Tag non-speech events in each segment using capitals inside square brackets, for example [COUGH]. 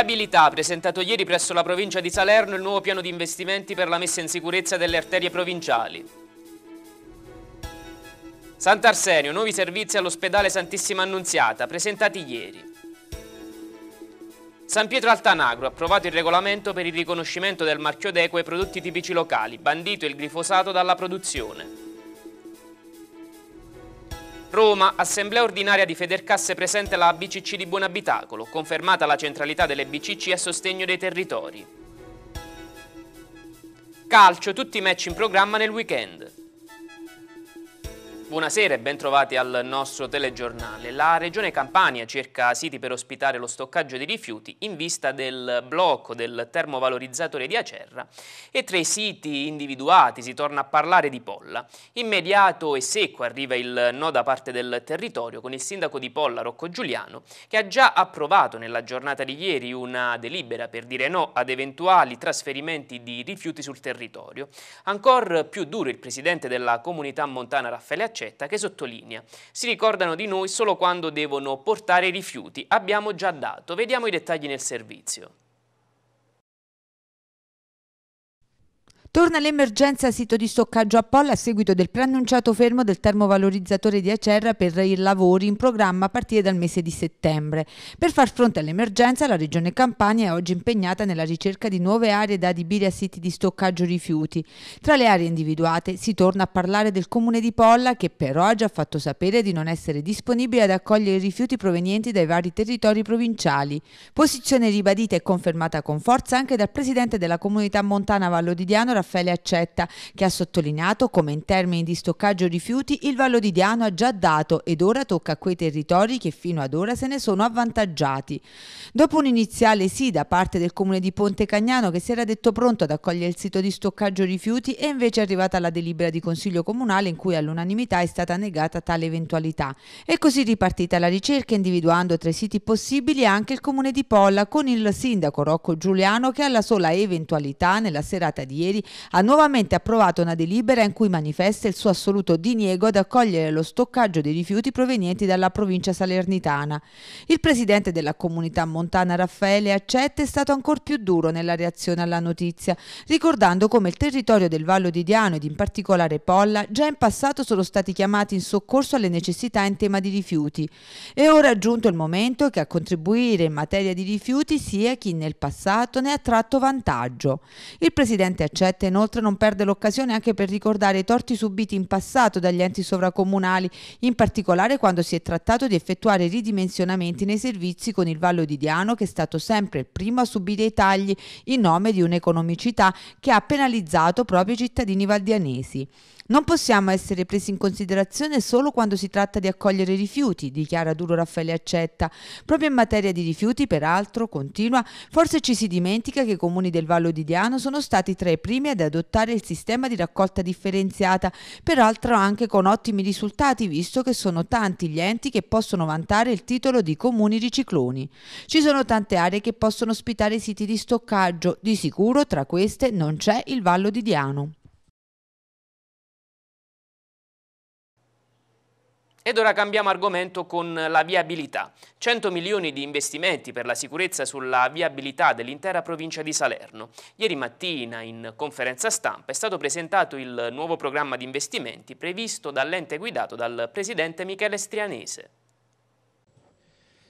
Viabilità, presentato ieri presso la provincia di Salerno il nuovo piano di investimenti per la messa in sicurezza delle arterie provinciali. Sant'Arsenio, nuovi servizi all'ospedale Santissima Annunziata, presentati ieri. San Pietro Altanagro, approvato il regolamento per il riconoscimento del marchio d'eco ai prodotti tipici locali, bandito il glifosato dalla produzione. Roma, assemblea ordinaria di Federcasse presente la BCC di Buon Abitacolo, confermata la centralità delle BCC a sostegno dei territori. Calcio, tutti i match in programma nel weekend. Buonasera e bentrovati al nostro telegiornale. La Regione Campania cerca siti per ospitare lo stoccaggio di rifiuti in vista del blocco del termovalorizzatore di Acerra e tra i siti individuati si torna a parlare di Polla. Immediato e secco arriva il no da parte del territorio con il sindaco di Polla, Rocco Giuliano, che ha già approvato nella giornata di ieri una delibera per dire no ad eventuali trasferimenti di rifiuti sul territorio. Ancora più duro il presidente della comunità montana Raffaele Acerra Accetta, che sottolinea «Si ricordano di noi solo quando devono portare i rifiuti. Abbiamo già dato. Vediamo i dettagli nel servizio». Torna l'emergenza sito di stoccaggio a Polla a seguito del preannunciato fermo del termovalorizzatore di Acerra per i lavori in programma a partire dal mese di settembre. Per far fronte all'emergenza la Regione Campania è oggi impegnata nella ricerca di nuove aree da adibire a siti di stoccaggio rifiuti. Tra le aree individuate si torna a parlare del comune di Polla che però ha già fatto sapere di non essere disponibile ad accogliere i rifiuti provenienti dai vari territori provinciali. Posizione ribadita e confermata con forza anche dal presidente della comunità montana Vallo di Diano Raffaele Accetta, che ha sottolineato come in termini di stoccaggio rifiuti il Vallo di Diano ha già dato ed ora tocca a quei territori che fino ad ora se ne sono avvantaggiati. Dopo un iniziale sì da parte del comune di Ponte Cagnano che si era detto pronto ad accogliere il sito di stoccaggio rifiuti è invece arrivata la delibera di Consiglio Comunale in cui all'unanimità è stata negata tale eventualità. È così ripartita la ricerca individuando tra i siti possibili anche il comune di Polla con il sindaco Rocco Giuliano che alla sola eventualità nella serata di ieri ha nuovamente approvato una delibera in cui manifesta il suo assoluto diniego ad accogliere lo stoccaggio dei rifiuti provenienti dalla provincia salernitana. Il presidente della comunità montana Raffaele Accetta è stato ancora più duro nella reazione alla notizia, ricordando come il territorio del Vallo di Diano ed in particolare Polla già in passato sono stati chiamati in soccorso alle necessità in tema di rifiuti. E ora è giunto il momento che a contribuire in materia di rifiuti sia chi nel passato ne ha tratto vantaggio. Il presidente Accetta Loretta inoltre non perde l'occasione anche per ricordare i torti subiti in passato dagli enti sovracomunali, in particolare quando si è trattato di effettuare ridimensionamenti nei servizi con il Vallo di Diano che è stato sempre il primo a subire i tagli in nome di un'economicità che ha penalizzato proprio i cittadini valdianesi. Non possiamo essere presi in considerazione solo quando si tratta di accogliere rifiuti, dichiara duro Raffaele Accetta. Proprio in materia di rifiuti, peraltro, continua, forse ci si dimentica che i comuni del Vallo di Diano sono stati tra i primi ad adottare il sistema di raccolta differenziata, peraltro anche con ottimi risultati visto che sono tanti gli enti che possono vantare il titolo di comuni ricicloni. Ci sono tante aree che possono ospitare siti di stoccaggio, di sicuro tra queste non c'è il Vallo di Diano. Ed ora cambiamo argomento con la viabilità. 100 milioni di investimenti per la sicurezza sulla viabilità dell'intera provincia di Salerno. Ieri mattina in conferenza stampa è stato presentato il nuovo programma di investimenti previsto dall'ente guidato dal presidente Michele Strianese.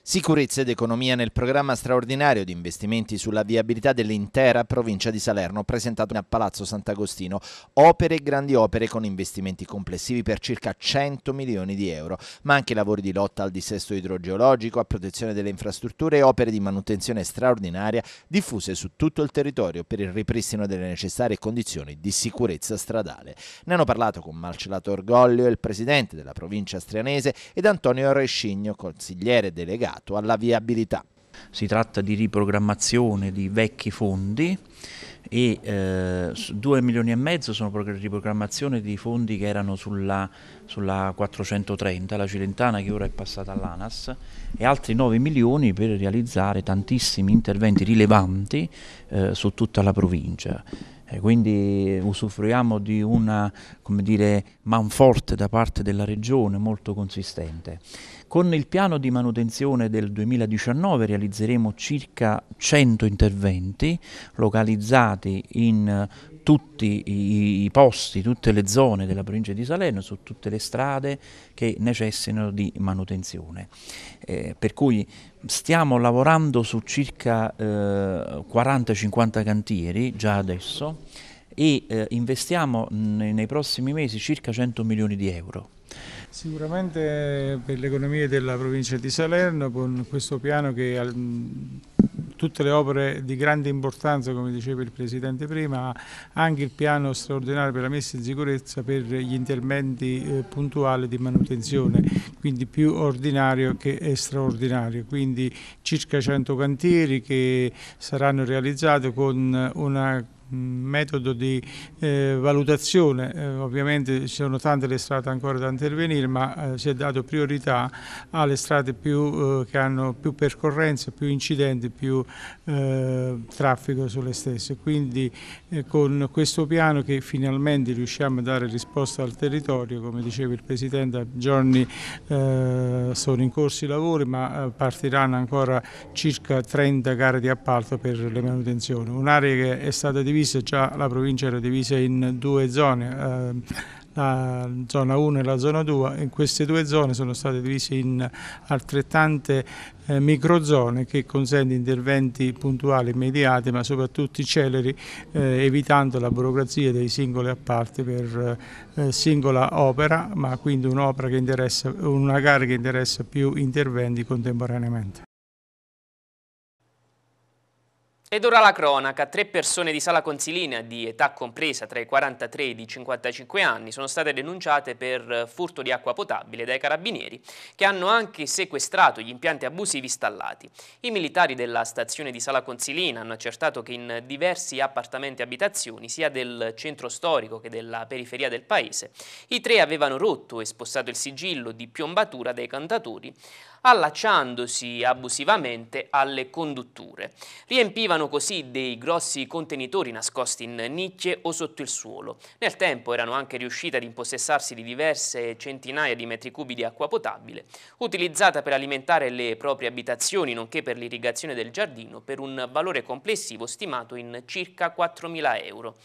Sicurezza ed economia nel programma straordinario di investimenti sulla viabilità dell'intera provincia di Salerno presentato a Palazzo Sant'Agostino. Opere e grandi opere con investimenti complessivi per circa 100 milioni di euro, ma anche lavori di lotta al dissesto idrogeologico, a protezione delle infrastrutture e opere di manutenzione straordinaria diffuse su tutto il territorio per il ripristino delle necessarie condizioni di sicurezza stradale. Ne hanno parlato con Marcellato Orgoglio, il presidente della provincia strianese, ed Antonio Rescigno, consigliere delegato legato alla viabilità. Si tratta di riprogrammazione di vecchi fondi e eh, 2 milioni e mezzo sono riprogrammazione di fondi che erano sulla, sulla 430, la Cilentana che ora è passata all'ANAS e altri 9 milioni per realizzare tantissimi interventi rilevanti eh, su tutta la provincia. Eh, quindi usufruiamo di una dire, manforte da parte della Regione molto consistente. Con il piano di manutenzione del 2019 realizzeremo circa 100 interventi localizzati in tutti i posti, tutte le zone della provincia di Salerno, su tutte le strade che necessitano di manutenzione. Eh, per cui stiamo lavorando su circa eh, 40-50 cantieri già adesso e eh, investiamo nei prossimi mesi circa 100 milioni di euro. Sicuramente per l'economia della provincia di Salerno con questo piano che tutte le opere di grande importanza, come diceva il Presidente prima, anche il piano straordinario per la messa in sicurezza per gli interventi eh, puntuali di manutenzione, quindi più ordinario che straordinario, quindi circa 100 cantieri che saranno realizzati con una metodo di eh, valutazione, eh, ovviamente ci sono tante le strade ancora da intervenire ma eh, si è dato priorità alle strade più, eh, che hanno più percorrenze, più incidenti, più eh, traffico sulle stesse, quindi eh, con questo piano che finalmente riusciamo a dare risposta al territorio, come diceva il Presidente, a giorni sono in corso i lavori ma partiranno ancora circa 30 gare di appalto per le manutenzioni, un'area che è stata divisa diviso, già la provincia era divisa in due zone, eh, la zona 1 e la zona 2, in queste due zone sono state divise in altrettante eh, microzone che consente interventi puntuali, immediati ma soprattutto celeri eh, evitando la burocrazia dei singoli apparti per eh, singola opera ma quindi un'opera che interessa, una gara che interessa più interventi contemporaneamente. Ed ora la cronaca. Tre persone di Sala Consilina, di età compresa tra i 43 e i 55 anni, sono state denunciate per eh, furto di acqua potabile dai carabinieri, che hanno anche sequestrato gli impianti abusivi installati. I militari della stazione di Sala Consilina hanno accertato che in diversi appartamenti e abitazioni, sia del centro storico che della periferia del paese, i tre avevano rotto e spostato il sigillo di piombatura dei cantatori, allacciandosi abusivamente alle condutture. Riempivano così dei grossi contenitori nascosti in nicchie o sotto il suolo. Nel tempo erano anche riuscite ad impossessarsi di diverse centinaia di metri cubi di acqua potabile, utilizzata per alimentare le proprie abitazioni nonché per l'irrigazione del giardino per un valore complessivo stimato in circa 4.000 euro.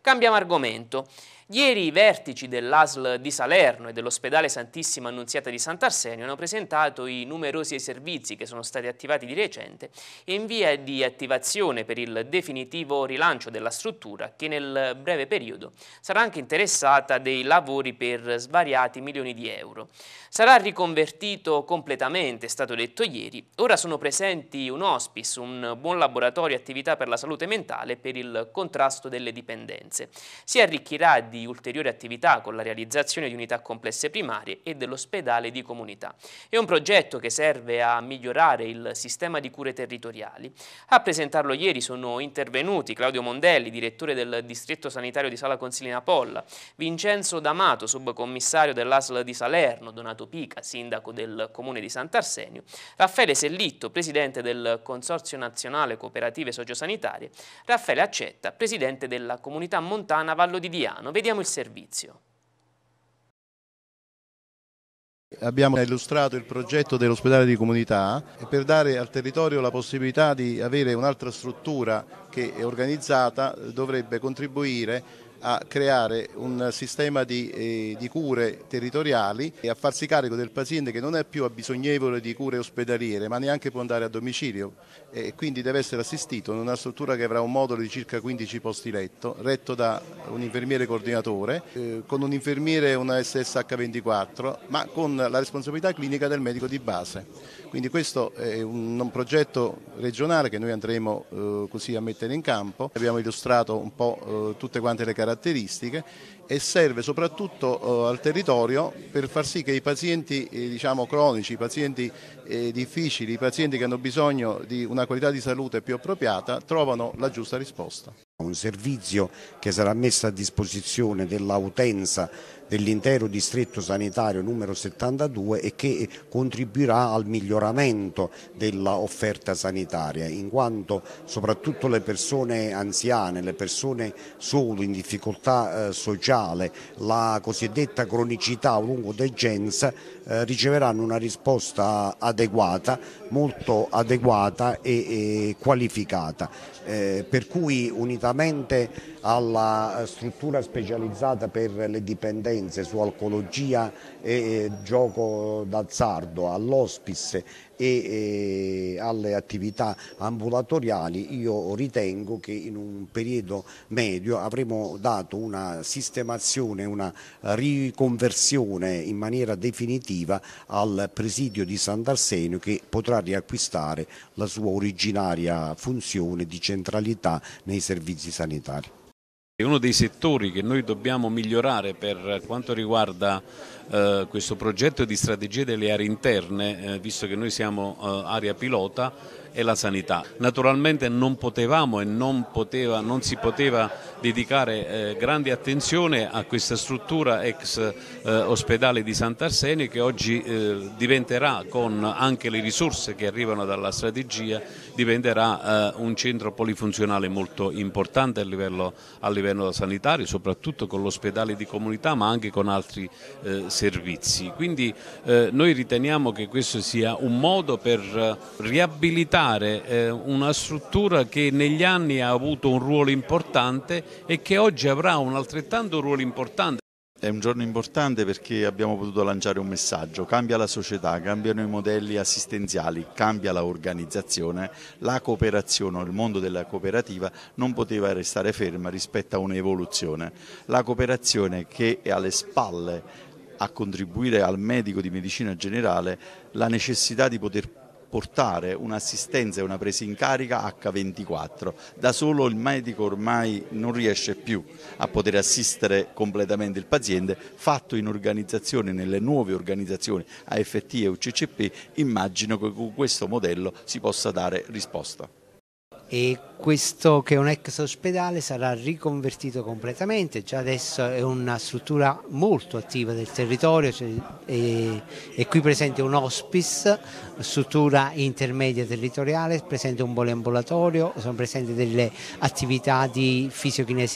Cambiamo argomento. Ieri i vertici dell'ASL di Salerno e dell'ospedale Santissima Annunziata di Sant'Arsenio hanno presentato i numerosi servizi che sono stati attivati di recente e in via di attivazione per il definitivo rilancio della struttura che nel breve periodo sarà anche interessata dei lavori per svariati milioni di euro. Sarà riconvertito completamente, è stato detto ieri, ora sono presenti un hospice, un buon laboratorio attività per la salute mentale e per il contrasto delle dipendenze. Si arricchirà di ulteriori attività con la realizzazione di unità complesse primarie e dell'ospedale di comunità. È un progetto che serve a migliorare il sistema di cure territoriali. A presentarlo ieri sono intervenuti Claudio Mondelli, direttore del distretto sanitario di Sala Consilina Polla, Vincenzo D'Amato, subcommissario dell'ASL di Salerno, Donato Pica, sindaco del comune di Sant'Arsenio, Raffaele Sellitto, presidente del Consorzio Nazionale Cooperative Sociosanitarie, Raffaele Accetta, presidente della comunità montana Vallo di Diano. Vediamo Sosteniamo il servizio. Abbiamo illustrato il progetto dell'ospedale di comunità per dare al territorio la possibilità di avere un'altra struttura che organizzata dovrebbe contribuire a creare un sistema di, eh, di, cure territoriali e a farsi carico del paziente che non è più abbisognevole di cure ospedaliere ma neanche può andare a domicilio e quindi deve essere assistito in una struttura che avrà un modulo di circa 15 posti letto, retto da un infermiere coordinatore, eh, con un infermiere e una SSH24 ma con la responsabilità clinica del medico di base. Quindi questo è un, un progetto regionale che noi andremo eh, così a mettere in campo. Abbiamo illustrato un po' eh, tutte quante le caratteristiche caratteristiche e serve soprattutto eh, al territorio per far sì che i pazienti eh, diciamo, cronici, i pazienti eh, difficili, i pazienti che hanno bisogno di una qualità di salute più appropriata trovano la giusta risposta. Un servizio che sarà messo a disposizione dell'utenza dell'intero distretto sanitario numero 72 e che contribuirà al miglioramento dell'offerta sanitaria, in quanto soprattutto le persone anziane, le persone solo in difficoltà eh, sociale, la cosiddetta cronicità o lungodegenza eh, riceveranno una risposta adeguata, molto adeguata e, qualificata. Eh, per cui unitamente alla struttura specializzata per le dipendenze Firenze su alcologia e gioco d'azzardo, all'ospice e alle attività ambulatoriali, io ritengo che in un periodo medio avremo dato una sistemazione, una riconversione in maniera definitiva al presidio di Sant'Arsenio che potrà riacquistare la sua originaria funzione di centralità nei servizi sanitari. Uno dei settori che noi dobbiamo migliorare per quanto riguarda eh, questo progetto di strategia delle aree interne, eh, visto che noi siamo eh, area pilota, e la sanità. Naturalmente non potevamo e non, poteva, non si poteva dedicare eh, grande attenzione a questa struttura ex eh, ospedale di Sant'Arsenio che oggi eh, diventerà con anche le risorse che arrivano dalla strategia diventerà eh, un centro polifunzionale molto importante a livello, a livello sanitario soprattutto con l'ospedale di comunità ma anche con altri eh, servizi. Quindi eh, noi riteniamo che questo sia un modo per riabilitare rivendicare eh, una struttura che negli anni ha avuto un ruolo importante e che oggi avrà un altrettanto ruolo importante. È un giorno importante perché abbiamo potuto lanciare un messaggio, cambia la società, cambiano i modelli assistenziali, cambia l'organizzazione, la cooperazione o il mondo della cooperativa non poteva restare ferma rispetto a un'evoluzione. La cooperazione che è alle spalle a contribuire al medico di medicina generale la necessità di poter portare un'assistenza e una presa in carica H24. Da solo il medico ormai non riesce più a poter assistere completamente il paziente, fatto in organizzazione, nelle nuove organizzazioni AFT e UCCP, immagino che con questo modello si possa dare risposta e questo che è un ex ospedale sarà riconvertito completamente, già adesso è una struttura molto attiva del territorio, cioè è, è, qui presente un hospice, struttura intermedia territoriale, presente un ambulatorio, sono presenti delle attività di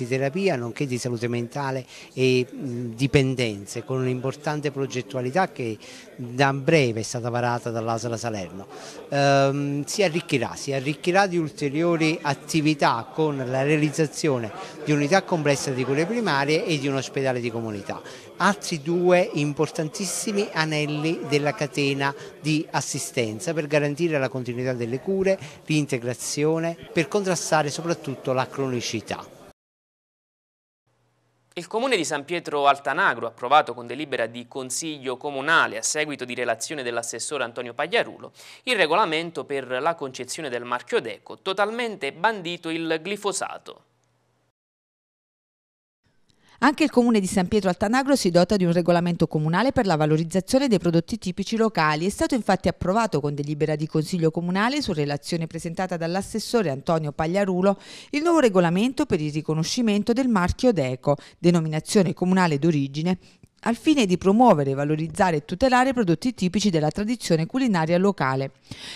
terapia, nonché di salute mentale e mh, dipendenze, con un'importante progettualità che da breve è stata varata dall'Asala Salerno. Ehm, si arricchirà, si arricchirà di ulteriori ulteriori attività con la realizzazione di unità complessa di cure primarie e di un ospedale di comunità. Altri due importantissimi anelli della catena di assistenza per garantire la continuità delle cure, l'integrazione, per contrastare soprattutto la cronicità. Il Comune di San Pietro Altanagro, approvato con delibera di Consiglio Comunale a seguito di relazione dell'assessore Antonio Pagliarulo, il regolamento per la concezione del marchio Deco, totalmente bandito il glifosato. Anche il comune di San Pietro Altanagro si dota di un regolamento comunale per la valorizzazione dei prodotti tipici locali. È stato infatti approvato con delibera di Consiglio Comunale su relazione presentata dall'assessore Antonio Pagliarulo il nuovo regolamento per il riconoscimento del marchio DECO, denominazione comunale d'origine, al fine di promuovere, valorizzare e tutelare i prodotti tipici della tradizione culinaria locale.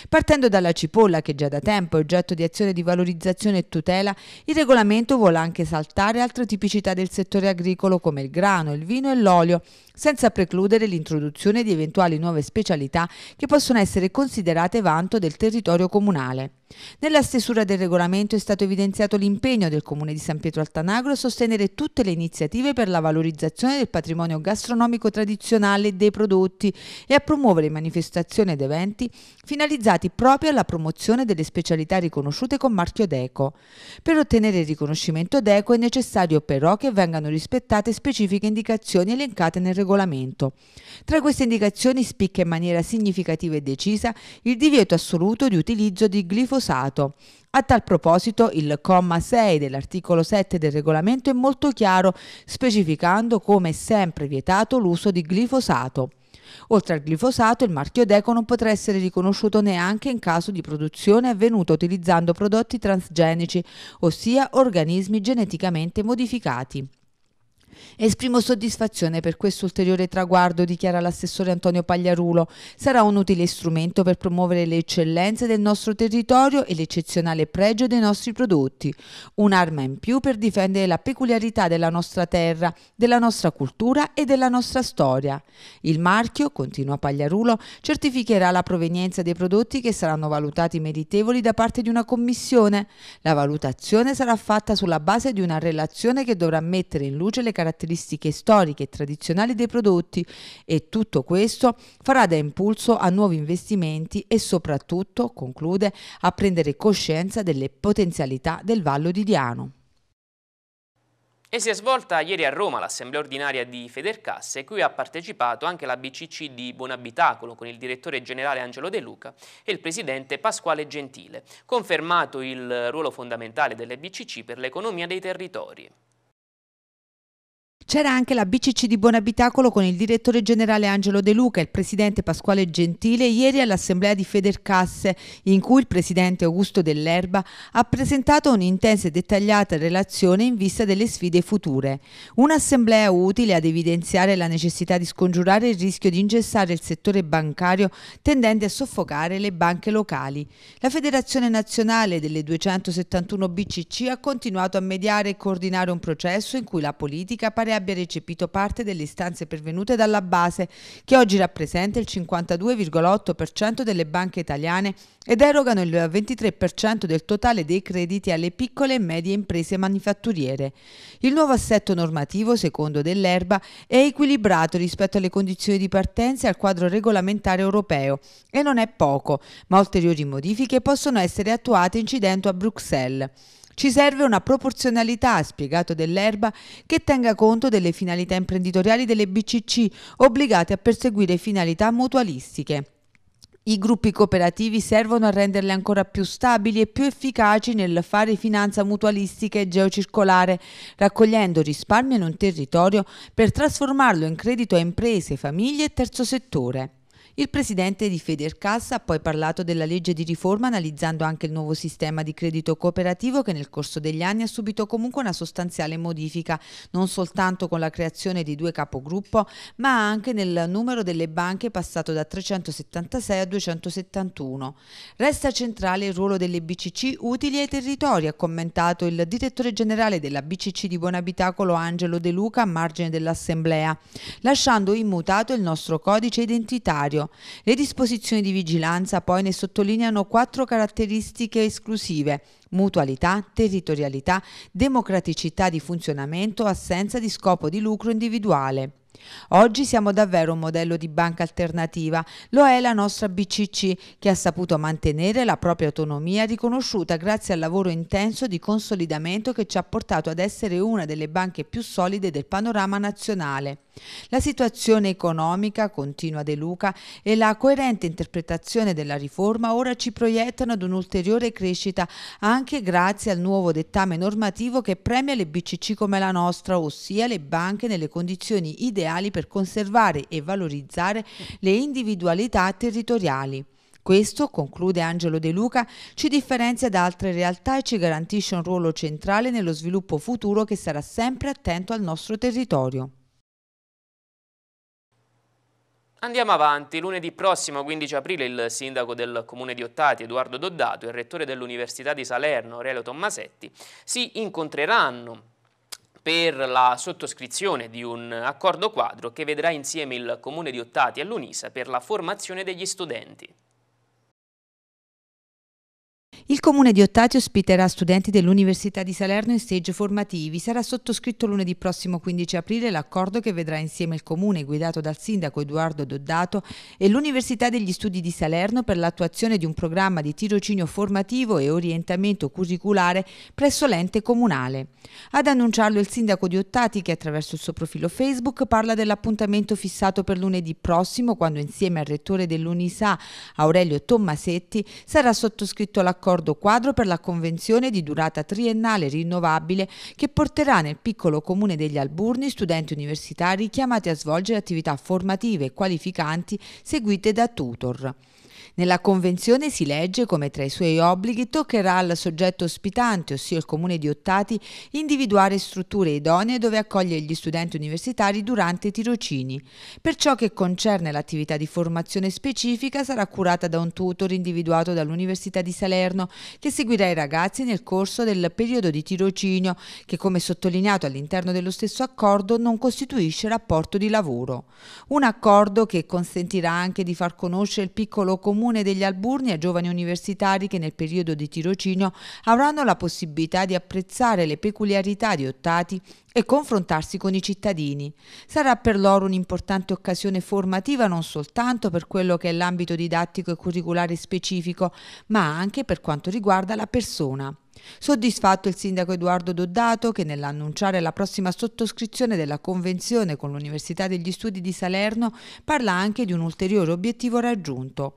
Partendo dalla cipolla, che già da tempo è oggetto di azione di valorizzazione e tutela, il regolamento vuole anche saltare altre tipicità del settore agricolo come il grano, il vino e l'olio, senza precludere l'introduzione di eventuali nuove specialità che possono essere considerate vanto del territorio comunale. Nella stesura del regolamento è stato evidenziato l'impegno del Comune di San Pietro Altanagro a sostenere tutte le iniziative per la valorizzazione del patrimonio gastronomico tradizionale e dei prodotti e a promuovere manifestazioni ed eventi fino finalizzati proprio alla promozione delle specialità riconosciute con marchio DECO. Per ottenere il riconoscimento DECO è necessario però che vengano rispettate specifiche indicazioni elencate nel regolamento. Tra queste indicazioni spicca in maniera significativa e decisa il divieto assoluto di utilizzo di glifosato. A tal proposito il comma 6 dell'articolo 7 del regolamento è molto chiaro, specificando come è sempre vietato l'uso di glifosato. Oltre al glifosato, il marchio Deco non potrà essere riconosciuto neanche in caso di produzione avvenuta utilizzando prodotti transgenici, ossia organismi geneticamente modificati. Esprimo soddisfazione per questo ulteriore traguardo, dichiara l'assessore Antonio Pagliarulo. Sarà un utile strumento per promuovere le eccellenze del nostro territorio e l'eccezionale pregio dei nostri prodotti. Un'arma in più per difendere la peculiarità della nostra terra, della nostra cultura e della nostra storia. Il marchio, continua Pagliarulo, certificherà la provenienza dei prodotti che saranno valutati meritevoli da parte di una commissione. La valutazione sarà fatta sulla base di una relazione che dovrà mettere in luce le caratteristiche caratteristiche storiche e tradizionali dei prodotti e tutto questo farà da impulso a nuovi investimenti e soprattutto, conclude, a prendere coscienza delle potenzialità del Vallo di Diano. E si è svolta ieri a Roma l'assemblea ordinaria di Federcasse, cui ha partecipato anche la BCC di Buonabitacolo con il direttore generale Angelo De Luca e il presidente Pasquale Gentile, confermato il ruolo fondamentale delle BCC per l'economia dei territori. C'era anche la BCC di Buonabitacolo con il direttore generale Angelo De Luca e il presidente Pasquale Gentile ieri all'assemblea di Federcasse in cui il presidente Augusto Dell'Erba ha presentato un'intensa e dettagliata relazione in vista delle sfide future. Un'assemblea utile ad evidenziare la necessità di scongiurare il rischio di ingessare il settore bancario tendente a soffocare le banche locali. La Federazione Nazionale delle 271 BCC ha continuato a mediare e coordinare un processo in cui la politica pare abbia abbia recepito parte delle istanze pervenute dalla base, che oggi rappresenta il 52,8% delle banche italiane ed erogano il 23% del totale dei crediti alle piccole e medie imprese manifatturiere. Il nuovo assetto normativo, secondo Dell'Erba, è equilibrato rispetto alle condizioni di partenza e al quadro regolamentare europeo e non è poco, ma ulteriori modifiche possono essere attuate incidendo a Bruxelles. Ci serve una proporzionalità, ha spiegato Dell'Erba, che tenga conto delle finalità imprenditoriali delle BCC, obbligate a perseguire finalità mutualistiche. I gruppi cooperativi servono a renderle ancora più stabili e più efficaci nel fare finanza mutualistica e geocircolare, raccogliendo risparmio in un territorio per trasformarlo in credito a imprese, famiglie e terzo settore. Il presidente di Federcassa ha poi parlato della legge di riforma analizzando anche il nuovo sistema di credito cooperativo che nel corso degli anni ha subito comunque una sostanziale modifica, non soltanto con la creazione di due capogruppo, ma anche nel numero delle banche passato da 376 a 271. Resta centrale il ruolo delle BCC utili ai territori, ha commentato il direttore generale della BCC di Buonabitacolo Angelo De Luca a margine dell'Assemblea, lasciando immutato il nostro codice identitario necessario. Le disposizioni di vigilanza poi ne sottolineano quattro caratteristiche esclusive mutualità, territorialità, democraticità di funzionamento, assenza di scopo di lucro individuale. Oggi siamo davvero un modello di banca alternativa, lo è la nostra BCC che ha saputo mantenere la propria autonomia riconosciuta grazie al lavoro intenso di consolidamento che ci ha portato ad essere una delle banche più solide del panorama nazionale. La situazione economica, continua De Luca, e la coerente interpretazione della riforma ora ci proiettano ad un'ulteriore crescita anche grazie al nuovo dettame normativo che premia le BCC come la nostra, ossia le banche nelle condizioni ideali per conservare e valorizzare le individualità territoriali. Questo, conclude Angelo De Luca, ci differenzia da altre realtà e ci garantisce un ruolo centrale nello sviluppo futuro che sarà sempre attento al nostro territorio. Andiamo avanti, lunedì prossimo 15 aprile il sindaco del comune di Ottati Edoardo Doddato e il rettore dell'Università di Salerno Aurelio Tommasetti si incontreranno per la sottoscrizione di un accordo quadro che vedrà insieme il comune di Ottati e l'Unisa per la formazione degli studenti. Il comune di Ottati ospiterà studenti dell'Università di Salerno in stage formativi. Sarà sottoscritto lunedì prossimo 15 aprile l'accordo che vedrà insieme il comune guidato dal sindaco Edoardo Doddato e l'Università degli Studi di Salerno per l'attuazione di un programma di tirocinio formativo e orientamento curriculare presso l'ente comunale. Ad annunciarlo il sindaco di Ottati che attraverso il suo profilo Facebook parla dell'appuntamento fissato per lunedì prossimo quando insieme al rettore dell'Unisa Aurelio Tommasetti sarà sottoscritto l'accordo accordo quadro per la convenzione di durata triennale rinnovabile che porterà nel piccolo comune degli Alburni studenti universitari chiamati a svolgere attività formative e qualificanti seguite da tutor. Nella convenzione si legge come tra i suoi obblighi toccherà al soggetto ospitante, ossia il comune di Ottati, individuare strutture idonee dove accogliere gli studenti universitari durante i tirocini. Per ciò che concerne l'attività di formazione specifica sarà curata da un tutor individuato dall'Università di Salerno che seguirà i ragazzi nel corso del periodo di tirocinio che come sottolineato all'interno dello stesso accordo non costituisce rapporto di lavoro. Un accordo che consentirà anche di far conoscere il piccolo comune Comune degli Alburni a giovani universitari che nel periodo di tirocinio avranno la possibilità di apprezzare le peculiarità di Ottati e confrontarsi con i cittadini. Sarà per loro un'importante occasione formativa non soltanto per quello che è l'ambito didattico e curriculare specifico, ma anche per quanto riguarda la persona. Soddisfatto il sindaco Edoardo Doddato che nell'annunciare la prossima sottoscrizione della convenzione con l'Università degli Studi di Salerno parla anche di un ulteriore obiettivo raggiunto.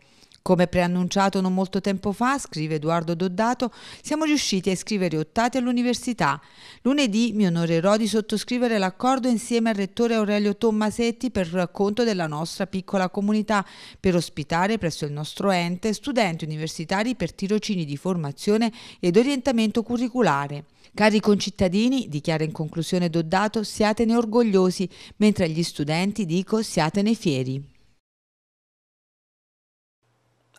Come preannunciato non molto tempo fa, scrive Edoardo Doddato, siamo riusciti a iscrivere Ottati all'università. Lunedì mi onorerò di sottoscrivere l'accordo insieme al rettore Aurelio Tommasetti per conto della nostra piccola comunità per ospitare presso il nostro ente studenti universitari per tirocini di formazione ed orientamento curriculare. Cari concittadini, dichiara in conclusione Doddato, siatene orgogliosi, mentre agli studenti dico siatene fieri.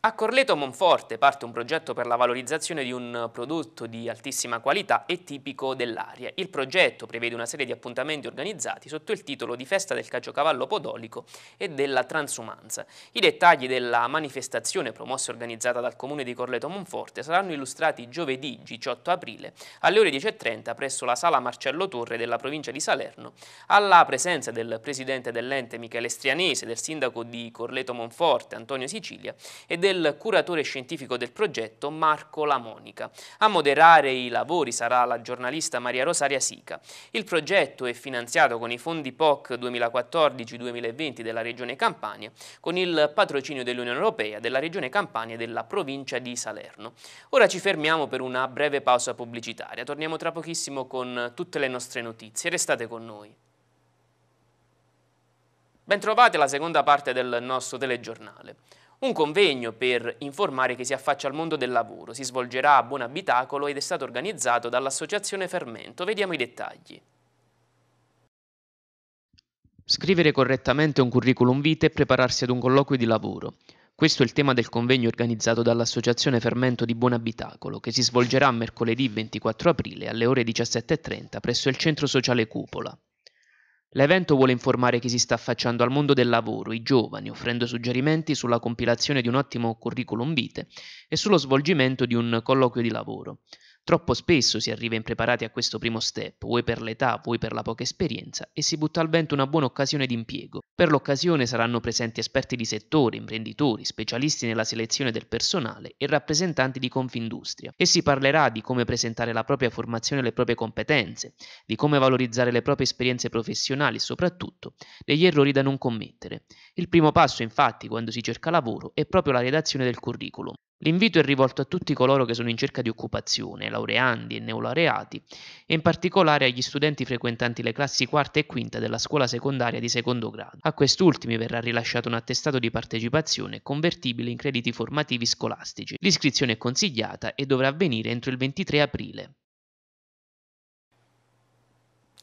A Corleto Monforte parte un progetto per la valorizzazione di un prodotto di altissima qualità e tipico dell'area. Il progetto prevede una serie di appuntamenti organizzati sotto il titolo di Festa del Caciocavallo Podolico e della Transumanza. I dettagli della manifestazione promossa e organizzata dal comune di Corleto Monforte saranno illustrati giovedì 18 aprile alle ore 10.30 presso la sala Marcello Torre della provincia di Salerno, alla presenza del presidente dell'ente Michele Strianese, del sindaco di Corleto Monforte Antonio Sicilia e del del curatore scientifico del progetto Marco Lamonica. A moderare i lavori sarà la giornalista Maria Rosaria Sica. Il progetto è finanziato con i fondi POC 2014-2020 della Regione Campania, con il patrocinio dell'Unione Europea, della Regione Campania e della provincia di Salerno. Ora ci fermiamo per una breve pausa pubblicitaria. Torniamo tra pochissimo con tutte le nostre notizie. Restate con noi. Bentrovate alla seconda parte del nostro telegiornale un convegno per informare chi si affaccia al mondo del lavoro. Si svolgerà a buon abitacolo ed è stato organizzato dall'Associazione Fermento. Vediamo i dettagli. Scrivere correttamente un curriculum vitae e prepararsi ad un colloquio di lavoro. Questo è il tema del convegno organizzato dall'Associazione Fermento di Buon Abitacolo, che si svolgerà mercoledì 24 aprile alle ore 17.30 presso il Centro Sociale Cupola. L'evento vuole informare chi si sta affacciando al mondo del lavoro, i giovani, offrendo suggerimenti sulla compilazione di un ottimo curriculum vitae e sullo svolgimento di un colloquio di lavoro. Troppo spesso si arriva impreparati a questo primo step, vuoi per l'età, vuoi per la poca esperienza, e si butta al vento una buona occasione di impiego. Per l'occasione saranno presenti esperti di settore, imprenditori, specialisti nella selezione del personale e rappresentanti di Confindustria. E si parlerà di come presentare la propria formazione e le proprie competenze, di come valorizzare le proprie esperienze professionali e soprattutto degli errori da non commettere. Il primo passo, infatti, quando si cerca lavoro è proprio la redazione del curriculum. L'invito è rivolto a tutti coloro che sono in cerca di occupazione, laureandi e neolaureati, e in particolare agli studenti frequentanti le classi quarta e quinta della scuola secondaria di secondo grado. A quest'ultimi verrà rilasciato un attestato di partecipazione convertibile in crediti formativi scolastici. L'iscrizione è consigliata e dovrà avvenire entro il 23 aprile.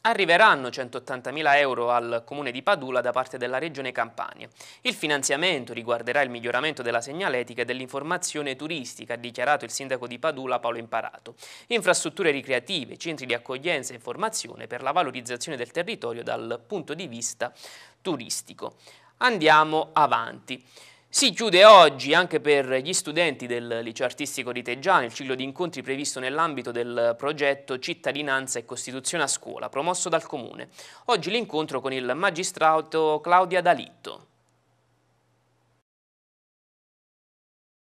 Arriveranno 180.000 euro al comune di Padula da parte della regione Campania. Il finanziamento riguarderà il miglioramento della segnaletica e dell'informazione turistica, ha dichiarato il sindaco di Padula Paolo Imparato. Infrastrutture ricreative, centri di accoglienza e informazione per la valorizzazione del territorio dal punto di vista turistico. Andiamo avanti. Si chiude oggi anche per gli studenti del liceo artistico di Teggiano il ciclo di incontri previsto nell'ambito del progetto Cittadinanza e Costituzione a Scuola, promosso dal Comune. Oggi l'incontro con il magistrato Claudia Dalitto.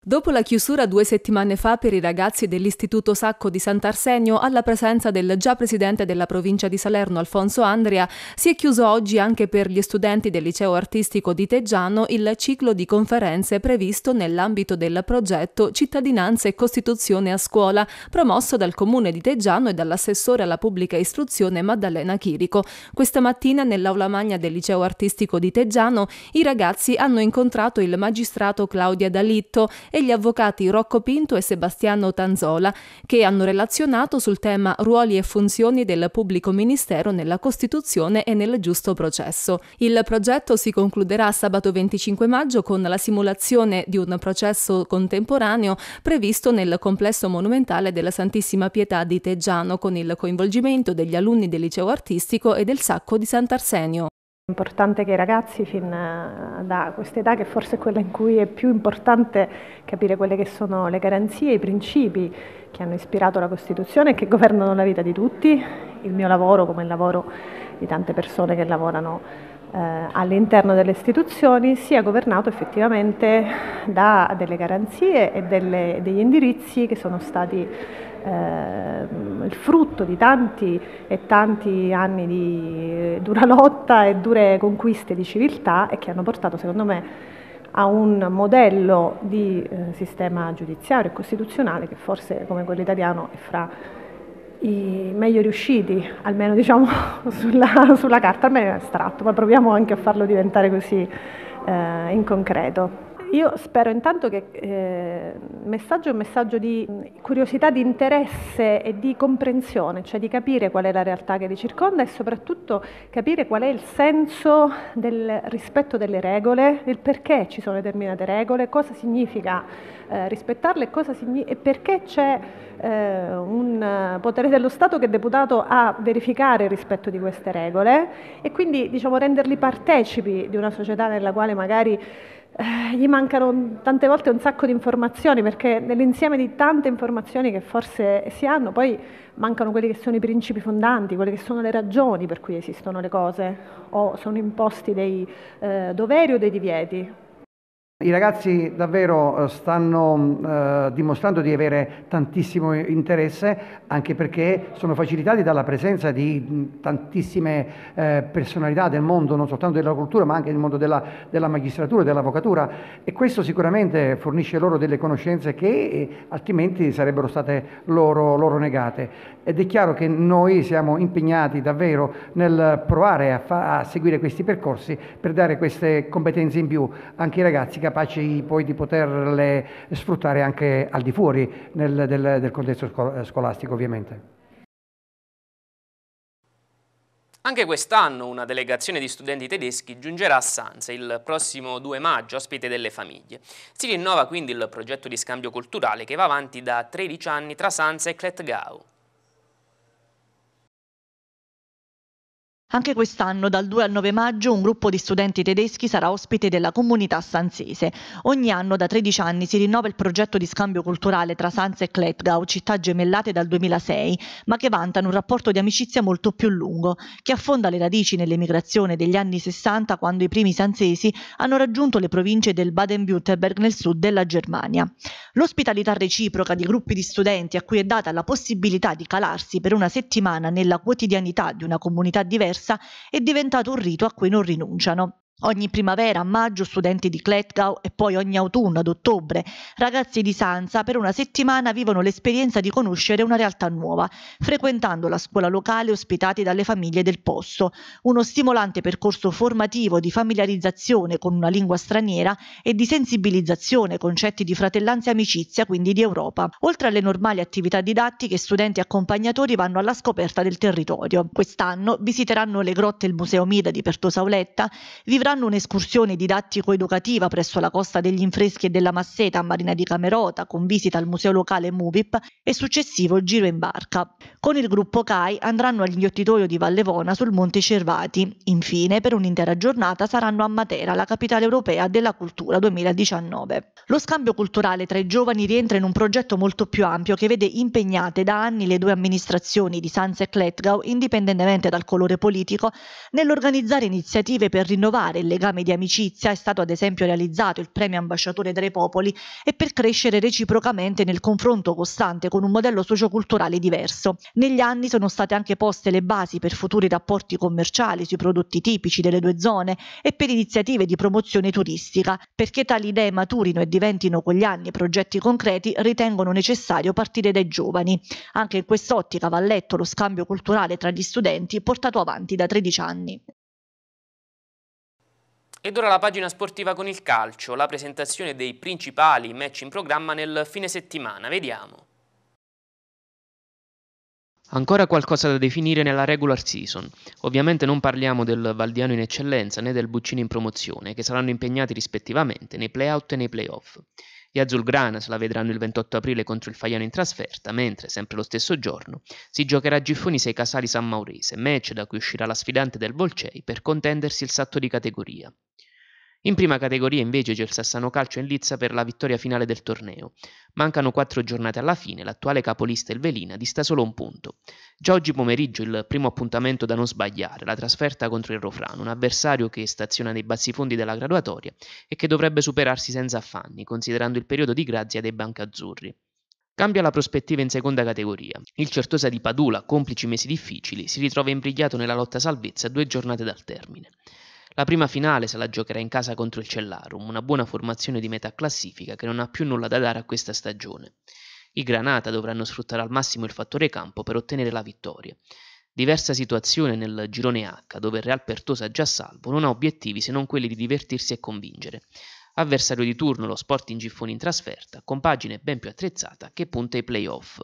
Dopo la chiusura due settimane fa per i ragazzi dell'Istituto Sacco di Sant'Arsenio, alla presenza del già presidente della provincia di Salerno Alfonso Andria, si è chiuso oggi anche per gli studenti del liceo artistico di Teggiano il ciclo di conferenze previsto nell'ambito del progetto Cittadinanza e Costituzione a Scuola, promosso dal comune di Teggiano e dall'assessore alla pubblica istruzione Maddalena Chirico. Questa mattina nell'aula magna del liceo artistico di Teggiano i ragazzi hanno incontrato il magistrato Claudia Dalitto e gli avvocati Rocco Pinto e Sebastiano Tanzola, che hanno relazionato sul tema ruoli e funzioni del pubblico ministero nella Costituzione e nel giusto processo. Il progetto si concluderà sabato 25 maggio con la simulazione di un processo contemporaneo previsto nel complesso monumentale della Santissima Pietà di Teggiano con il coinvolgimento degli alunni del liceo artistico e del Sacco di Sant'Arsenio. È importante che i ragazzi fin eh, da questa età, che forse è quella in cui è più importante capire quelle che sono le garanzie, i principi che hanno ispirato la Costituzione e che governano la vita di tutti, il mio lavoro come il lavoro di tante persone che lavorano eh, all'interno delle istituzioni, sia governato effettivamente da delle garanzie e delle, degli indirizzi che sono stati eh, il frutto di tanti e tanti anni di eh, dura lotta e dure conquiste di civiltà e che hanno portato, secondo me, a un modello di eh, sistema giudiziario e costituzionale che forse come quello italiano è fra i meglio riusciti, almeno diciamo [LAUGHS] sulla, sulla carta, almeno in astratto, ma proviamo anche a farlo diventare così eh, in concreto io spero intanto che il eh, messaggio è un messaggio di mm, curiosità, di interesse e di comprensione, cioè di capire qual è la realtà che li circonda e soprattutto capire qual è il senso del rispetto delle regole, del perché ci sono determinate regole, cosa significa eh, rispettarle signi- e perché c'è eh, un potere dello Stato che è deputato a verificare il rispetto di queste regole e quindi diciamo, renderli partecipi di una società nella quale magari eh, gli mancano tante volte un sacco di informazioni, perché nell'insieme di tante informazioni che forse si hanno, poi mancano quelli che sono i principi fondanti, quelle che sono le ragioni per cui esistono le cose, o sono imposti dei eh, doveri o dei divieti. I ragazzi davvero eh, stanno eh, dimostrando di avere tantissimo interesse anche perché sono facilitati dalla presenza di mm, tantissime eh, personalità del mondo, non soltanto della cultura ma anche del mondo della, della magistratura e dell'avvocatura e questo sicuramente fornisce loro delle conoscenze che eh, altrimenti sarebbero state loro, loro, negate. Ed è chiaro che noi siamo impegnati davvero nel provare a, fa- a seguire questi percorsi per dare queste competenze in più anche ai ragazzi che capaci poi di poterle sfruttare anche al di fuori nel, del, del contesto scolastico ovviamente. Anche quest'anno una delegazione di studenti tedeschi giungerà a Sanze il prossimo 2 maggio, ospite delle famiglie. Si rinnova quindi il progetto di scambio culturale che va avanti da 13 anni tra Sanze e Klettgau. Anche quest'anno, dal 2 al 9 maggio, un gruppo di studenti tedeschi sarà ospite della comunità sanzese. Ogni anno, da 13 anni, si rinnova il progetto di scambio culturale tra Sanz e Klettgau, città gemellate dal 2006, ma che vantano un rapporto di amicizia molto più lungo, che affonda le radici nell'emigrazione degli anni 60, quando i primi sanzesi hanno raggiunto le province del Baden-Württemberg nel sud della Germania. L'ospitalità reciproca di gruppi di studenti a cui è data la possibilità di calarsi per una settimana nella quotidianità di una comunità diversa corsa è diventato un rito a cui non rinunciano. Ogni primavera, a maggio, studenti di Glasgow e poi ogni autunno, ad ottobre, ragazzi di Sanza per una settimana vivono l'esperienza di conoscere una realtà nuova, frequentando la scuola locale ospitati dalle famiglie del posto, uno stimolante percorso formativo di familiarizzazione con una lingua straniera e di sensibilizzazione, ai concetti di fratellanza e amicizia, quindi di Europa. Oltre alle normali attività didattiche, studenti e accompagnatori vanno alla scoperta del territorio. Quest'anno visiteranno le grotte e il Museo Mida di Pertosauletta, vivranno organizzeranno un'escursione didattico-educativa presso la costa degli Infreschi e della Masseta a Marina di Camerota con visita al museo locale Muvip e successivo giro in barca. Con il gruppo CAI andranno all'inghiottitoio di Vallevona sul Monte Cervati. Infine, per un'intera giornata saranno a Matera, la capitale europea della cultura 2019. Lo scambio culturale tra i giovani rientra in un progetto molto più ampio che vede impegnate da anni le due amministrazioni di Sanz e Kletgau, indipendentemente dal colore politico, nell'organizzare iniziative per rinnovare e legami di amicizia è stato ad esempio realizzato il premio ambasciatore dei popoli e per crescere reciprocamente nel confronto costante con un modello socioculturale diverso. Negli anni sono state anche poste le basi per futuri rapporti commerciali sui prodotti tipici delle due zone e per iniziative di promozione turistica. Perché tali idee maturino e diventino con gli anni progetti concreti, ritengono necessario partire dai giovani. Anche in quest'ottica va letto lo scambio culturale tra gli studenti portato avanti da 13 anni. Ed ora la pagina sportiva con il calcio, la presentazione dei principali match in programma nel fine settimana. Vediamo. Ancora qualcosa da definire nella regular season. Ovviamente non parliamo del Valdiano in eccellenza né del Buccino in promozione, che saranno impegnati rispettivamente nei playout e nei playoff. Gli azulgranas la vedranno il 28 aprile contro il Faiano in trasferta, mentre, sempre lo stesso giorno, si giocherà a Giffoni sei Casali San Maurese, match da cui uscirà la sfidante del Volcei per contendersi il salto di categoria. In prima categoria invece c'è il Sassano Calcio in lizza per la vittoria finale del torneo. Mancano quattro giornate alla fine, l'attuale capolista il Velina dista solo un punto. Già oggi pomeriggio il primo appuntamento da non sbagliare, la trasferta contro il Rofrano, un avversario che staziona nei bassi fondi della graduatoria e che dovrebbe superarsi senza affanni, considerando il periodo di grazia dei bancazzurri. Cambia la prospettiva in seconda categoria. Il Certosa di Padula, complici mesi difficili, si ritrova imbrigliato nella lotta salvezza due giornate dal termine. La prima finale se la giocherà in casa contro il Cellarum, una buona formazione di metà classifica che non ha più nulla da dare a questa stagione. I Granata dovranno sfruttare al massimo il fattore campo per ottenere la vittoria. Diversa situazione nel girone H, dove il Real Pertosa già salvo non ha obiettivi se non quelli di divertirsi e convincere. Avversario di turno lo Sporting Giffoni in trasferta, compagine ben più attrezzata che punta ai playoff.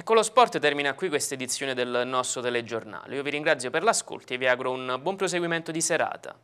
E con lo sport termina qui questa edizione del nostro telegiornale. Io vi ringrazio per l'ascolto e vi auguro un buon proseguimento di serata.